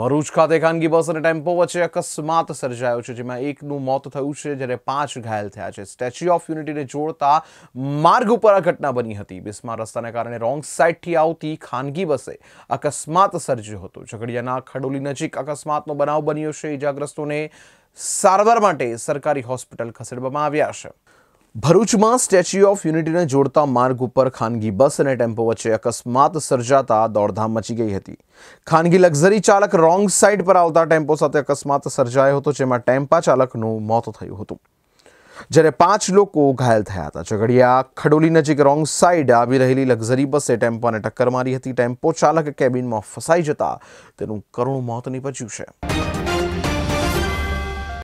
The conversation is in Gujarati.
ભરૂચ ખાતે ખાનગી બસ અને ટેમ્પો વચ્ચે અકસ્માત સર્જાયો છે જેમાં એકનું મોત થયું છે જ્યારે પાંચ ઘાયલ થયા છે સ્ટેચ્યુ ઓફ યુનિટીને જોડતા માર્ગ ઉપર આ ઘટના બની હતી બિસ્માર રસ્તાને કારણે રોંગ સાઇડથી આવતી ખાનગી બસે અકસ્માત સર્જ્યો હતો ઝઘડિયાના ખડોલી નજીક અકસ્માતનો બનાવ બન્યો છે ઇજાગ્રસ્તોને સારવાર માટે સરકારી હોસ્પિટલ ખસેડવામાં આવ્યા છે ભરૂચમાં સ્ટેચ્યુ ઓફ યુનિટીને જોડતા માર્ગ ઉપર ખાનગી બસ અને ટેમ્પો વચ્ચે અકસ્માત સર્જાતા દોડધામ મચી ગઈ હતી ખાનગી લક્ઝરી ચાલક રોંગ સાઇડ પર આવતા ટેમ્પો સાથે અકસ્માત સર્જાયો હતો જેમાં ટેમ્પા ચાલકનું મોત થયું હતું જ્યારે પાંચ લોકો ઘાયલ થયા હતા ઝઘડિયા ખડોલી નજીક રોંગ સાઇડ આવી રહેલી લક્ઝરી બસે ટેમ્પોને ટક્કર મારી હતી ટેમ્પો ચાલક કેબિનમાં ફસાઈ જતા તેનું કરુણ મોત નીપજ્યું છે